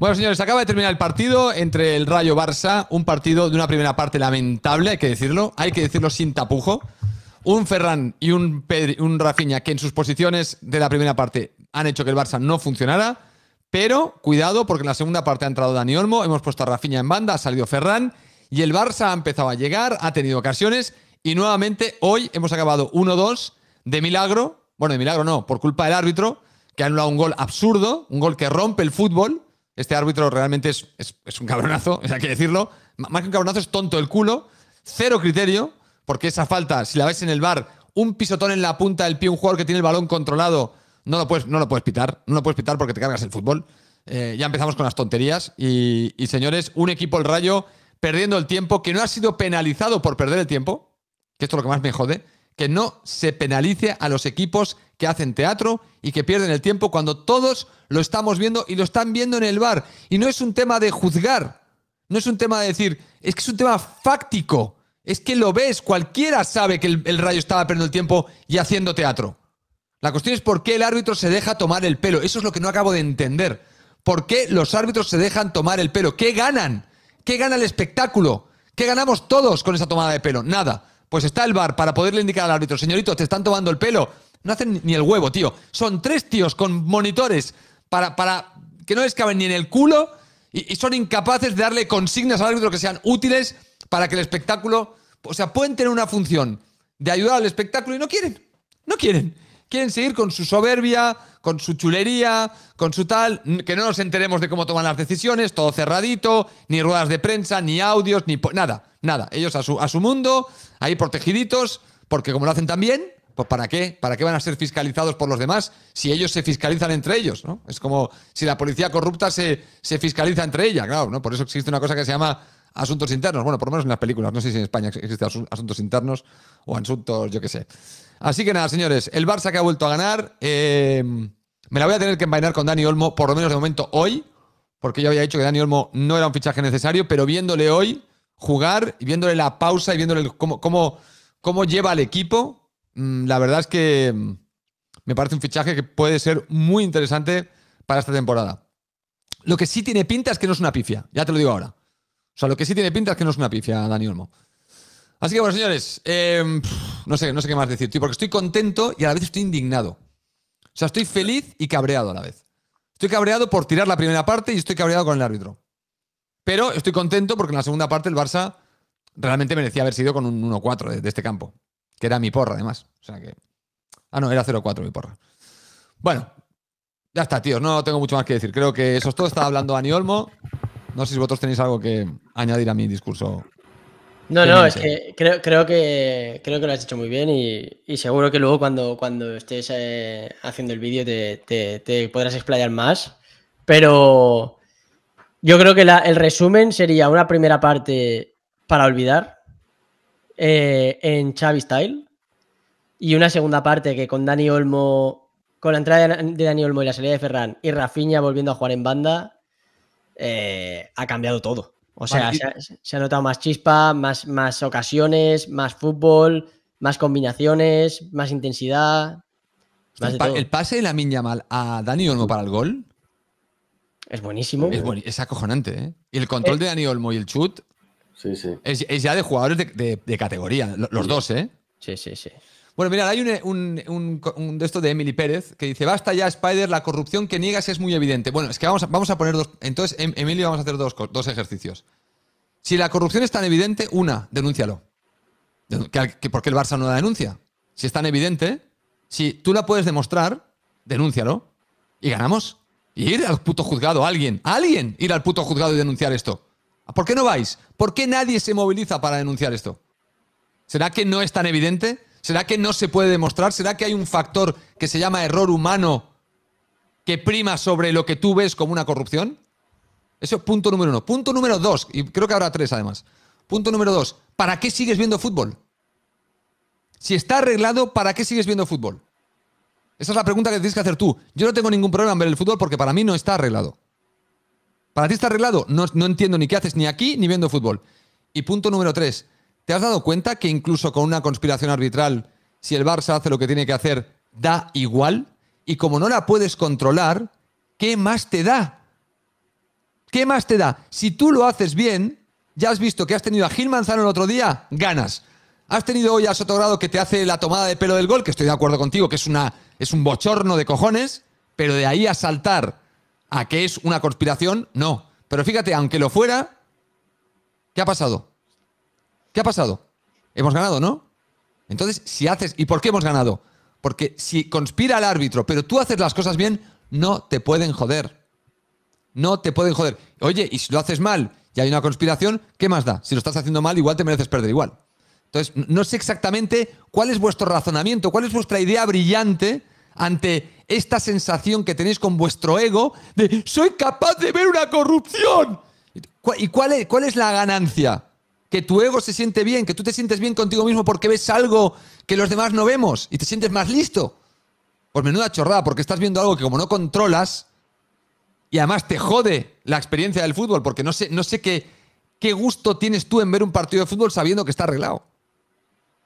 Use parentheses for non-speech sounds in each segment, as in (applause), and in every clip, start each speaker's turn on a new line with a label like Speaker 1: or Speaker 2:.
Speaker 1: Bueno, señores, acaba de terminar el partido entre el Rayo Barça, un partido de una primera parte lamentable, hay que decirlo, hay que decirlo sin tapujo. Un Ferran y un, Rafinha que en sus posiciones de la primera parte han hecho que el Barça no funcionara, pero cuidado porque en la segunda parte ha entrado Dani Olmo, hemos puesto a Rafinha en banda, ha salido Ferran y el Barça ha empezado a llegar, ha tenido ocasiones y nuevamente hoy hemos acabado 1-2 de milagro, bueno, de milagro no, por culpa del árbitro, que ha anulado un gol absurdo, un gol que rompe el fútbol este árbitro realmente es, un cabronazo, (laughs) hay que decirlo. Más que un cabronazo, es tonto el culo. Cero criterio, porque esa falta, si la ves en el bar, un pisotón en la punta del pie, un jugador que tiene el balón controlado, no lo puedes, no lo puedes pitar. No lo puedes pitar porque te cargas el fútbol. Eh, ya empezamos con las tonterías. Y, y señores, un equipo, el Rayo, perdiendo el tiempo, que no ha sido penalizado por perder el tiempo, que esto es lo que más me jode que no se penalice a los equipos que hacen teatro y que pierden el tiempo cuando todos lo estamos viendo y lo están viendo en el bar. Y no es un tema de juzgar, no es un tema de decir, es que es un tema fáctico. Es que lo ves, cualquiera sabe que el, rayo estaba perdiendo el tiempo y haciendo teatro. La cuestión es por qué el árbitro se deja tomar el pelo. Eso es lo que no acabo de entender. ¿Por qué los árbitros se dejan tomar el pelo? ¿Qué ganan? ¿Qué gana el espectáculo? ¿Qué ganamos todos con esa tomada de pelo? Nada. Pues está el bar para poderle indicar al árbitro, señorito, te están tomando el pelo. No hacen ni el huevo, tío. Son tres tíos con monitores para, para que no les caben ni en el culo y, y son incapaces de darle consignas al árbitro que sean útiles para que el espectáculo... O sea, pueden tener una función de ayudar al espectáculo y no quieren. No quieren quieren seguir con su soberbia, con su chulería, con su tal, que no nos enteremos de cómo toman las decisiones, todo cerradito, ni ruedas de prensa, ni audios, ni nada, nada. Ellos a su, a su mundo, ahí protegiditos, porque como lo hacen también, pues ¿para qué? ¿Para qué van a ser fiscalizados por los demás si ellos se fiscalizan entre ellos? ¿no? Es como si la policía corrupta se, se fiscaliza entre ella, claro, ¿no? Por eso existe una cosa que se llama asuntos internos. Bueno, por lo menos en las películas. No sé si en España existen asuntos internos o asuntos, yo qué sé. Así que nada, señores, el Barça que ha vuelto a ganar. Eh, me la voy a tener que envainar con Dani Olmo, por lo menos de momento hoy, porque yo había dicho que Dani Olmo no era un fichaje necesario, pero viéndole hoy jugar, y viéndole la pausa y viéndole cómo, cómo, cómo, lleva al equipo, mm, la verdad es que mm, me parece un fichaje que puede ser muy interesante para esta temporada. Lo que sí tiene pinta es que no es una pifia, ya te lo digo ahora. O sea, lo que sí tiene pinta es que no es una pifia, Dani Olmo. Así que bueno, señores, em, no sé, no sé qué más decir, tío, porque estoy contento y a la vez estoy indignado. O sea, estoy feliz y cabreado a la vez. Estoy cabreado por tirar la primera parte y estoy cabreado con el árbitro. Pero estoy contento porque en la segunda parte el Barça realmente merecía haber sido con un 1-4 de, este campo, que era mi porra además. O sea que. Ah, no, era 0-4 mi porra. Bueno, ya está, tíos, no tengo mucho más que decir. Creo que eso es todo. Estaba hablando Dani Olmo. No sé si vosotros tenéis algo que añadir a mi discurso. No, no, es que creo, que creo que lo has hecho muy bien y, seguro que luego cuando, cuando estés eh, haciendo el vídeo te, podrás explayar más. Pero yo creo que el resumen sería una primera parte para olvidar eh, en Xavi Style y una segunda parte que con Dani Olmo, con la entrada de Dani Olmo y la salida de Ferran y Rafinha volviendo a jugar en banda, eh, ha cambiado todo. O sea, se, ha, notado más chispa, más, más ocasiones, más fútbol, más combinaciones, más intensidad. el, pase de la mal a Dani Olmo para el gol es buenísimo. Es, acojonante, ¿eh? Y el control eh. de Dani Olmo y el chut Es, ya de jugadores de, categoría, los dos, ¿eh? Sí, sí, sí. Bueno, mirad, hay un, de esto de Emily Pérez que dice, basta ya, Spider, la corrupción que niegas es muy evidente. Bueno, es que vamos a, poner dos... Entonces, em, Emilio, Emily, vamos a hacer dos, ejercicios. Si la corrupción es tan evidente, una, denúncialo. ¿Por qué porque el Barça no la denuncia? Si es tan evidente, si tú la puedes demostrar, denúncialo. Y ganamos. Y ir al puto juzgado, alguien, alguien, ir al puto juzgado y denunciar esto. ¿Por qué no vais? ¿Por qué nadie se moviliza para denunciar esto? ¿Será que no es tan evidente? ¿Será que no se puede demostrar? ¿Será que hay un factor que se llama error humano que prima sobre lo que tú ves como una corrupción? Eso es punto número uno. Punto número dos, y creo que habrá tres además. Punto número dos, ¿para qué sigues viendo fútbol? Si está arreglado, ¿para qué sigues viendo fútbol? Esa es la pregunta que tienes que hacer tú. Yo no tengo ningún problema en ver el fútbol porque para mí no está arreglado. ¿Para ti está arreglado? No, entiendo ni qué haces ni aquí ni viendo fútbol. Y punto número tres, ¿Te has dado cuenta que incluso con una conspiración arbitral, si el Barça hace lo que tiene que hacer, da igual? Y como no la puedes controlar, ¿qué más te da? ¿Qué más te da? Si tú lo haces bien, ya has visto que has tenido a Gil Manzano el otro día, ganas. Has tenido hoy a Sotogrado que te hace la tomada de pelo del gol, que estoy de acuerdo contigo, que es, una, es un bochorno de cojones, pero de ahí a saltar a que es una conspiración, no. Pero fíjate, aunque lo fuera, ¿qué ha pasado? ¿Qué ha pasado? Hemos ganado, ¿no? Entonces, si haces... ¿Y por qué hemos ganado? Porque si conspira el árbitro, pero tú haces las cosas bien, no te pueden joder. No te pueden joder. Oye, y si lo haces mal y hay una conspiración, ¿qué más da? Si lo estás haciendo mal, igual te mereces perder igual. Entonces, no sé exactamente cuál es vuestro razonamiento, cuál es vuestra idea brillante ante esta sensación que tenéis con vuestro ego de soy capaz de ver una corrupción. ¿Y cuál es, cuál es la ganancia? que tu ego se siente bien, que tú te sientes bien contigo mismo porque ves algo que los demás no vemos y te sientes más listo. Pues menuda chorrada, porque estás viendo algo que como no controlas, y además te jode la experiencia del fútbol, porque no sé, no sé qué, qué gusto tienes tú en ver un partido de fútbol sabiendo que está arreglado.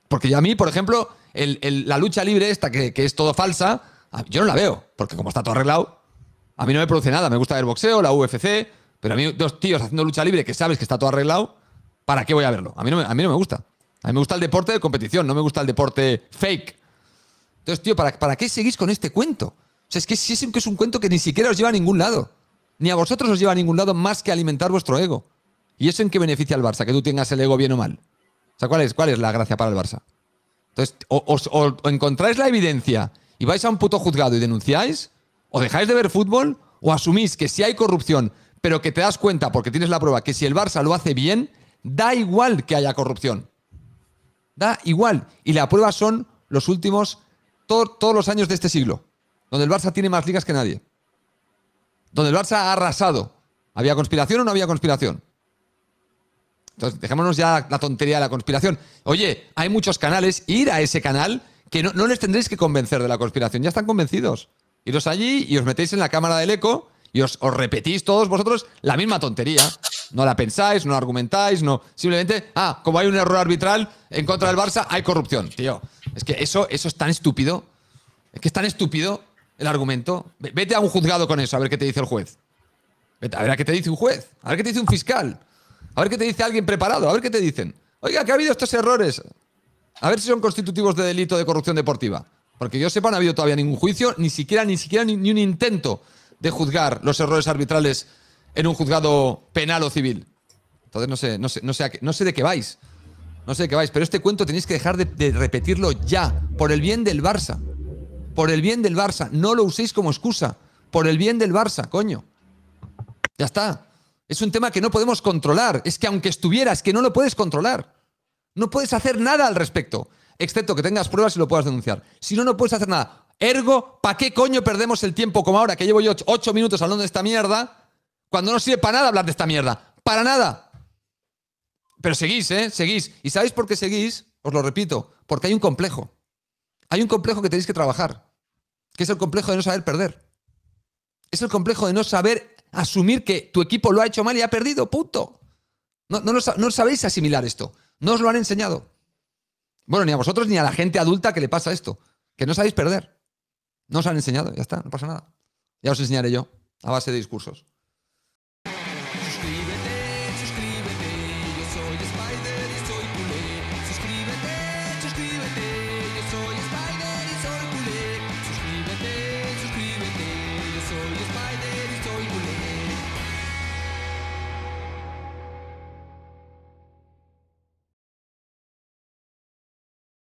Speaker 1: Porque yo a mí, por ejemplo, la lucha libre esta, que, que es todo falsa, yo no la veo, porque como está todo arreglado, a mí no me produce nada. Me gusta ver boxeo, la UFC, pero a mí dos tíos haciendo lucha libre que sabes que está todo arreglado, ¿para qué voy a verlo? A mí no me, a mí me gusta. A mí me gusta el deporte de competición, no me gusta el deporte fake. Entonces, tío, ¿para, qué seguís con este cuento? O sea, es que es, un cuento que ni siquiera os lleva a ningún lado. Ni a vosotros os lleva a ningún lado más que alimentar vuestro ego. ¿Y eso en qué beneficia al Barça? Que tú tengas el ego bien o mal. O sea, ¿cuál es, cuál es la gracia para el Barça? Entonces, o, encontráis la evidencia y vais a un puto juzgado y denunciáis, o dejáis de ver fútbol, o asumís que si sí hay corrupción, pero que te das cuenta, porque tienes la prueba, que si el Barça lo hace bien, Da igual que haya corrupción. Da igual. Y la prueba son los últimos, todos los años de este siglo, donde el Barça tiene más ligas que nadie. Donde el Barça ha arrasado. ¿Había conspiración o no había conspiración? Entonces, dejémonos ya la tontería de la conspiración. Oye, hay muchos canales, ir a ese canal que no, les tendréis que convencer de la conspiración, ya están convencidos. Iros allí y os metéis en la cámara del eco y os, os repetís todos vosotros la misma tontería. No la pensáis, no argumentáis, no. Simplemente, ah, como hay un error arbitral en contra del Barça, hay corrupción, tío. Es que eso, eso es tan estúpido. Es que es tan estúpido el argumento. Vete a un juzgado con eso, a ver qué te dice el juez. a ver a qué te dice un juez, a ver qué te dice un fiscal, a ver qué te dice alguien preparado, a ver qué te dicen. Oiga, que ha habido estos errores. A ver si son constitutivos de delito de corrupción deportiva. Porque yo sepa, no ha habido todavía ningún juicio, ni siquiera, ni siquiera ni un intento de juzgar los errores arbitrales en un juzgado penal o civil. Entonces no sé, no sé, no sé, qué, no sé de qué vais. No sé de qué vais, pero este cuento tenéis que dejar de, repetirlo ya, por el bien del Barça. Por el bien del Barça. No lo uséis como excusa. Por el bien del Barça, coño. Ya está. Es un tema que no podemos controlar. Es que aunque estuvieras, que no lo puedes controlar. No puedes hacer nada al respecto, excepto que tengas pruebas y lo puedas denunciar. Si no, no puedes hacer nada. Ergo, ¿para qué coño perdemos el tiempo como ahora que llevo yo ocho minutos hablando de esta mierda? Cuando no sirve para nada hablar de esta mierda. Para nada. Pero seguís, ¿eh? Seguís. ¿Y sabéis por qué seguís? Os lo repito. Porque hay un complejo. Hay un complejo que tenéis que trabajar. Que es el complejo de no saber perder. Es el complejo de no saber asumir que tu equipo lo ha hecho mal y ha perdido. Punto. No, no sabéis asimilar esto. No os lo han enseñado. Bueno, ni a vosotros ni a la gente adulta que le pasa esto. Que no sabéis perder. No os han enseñado. Ya está. No pasa nada. Ya os enseñaré yo. A base de discursos.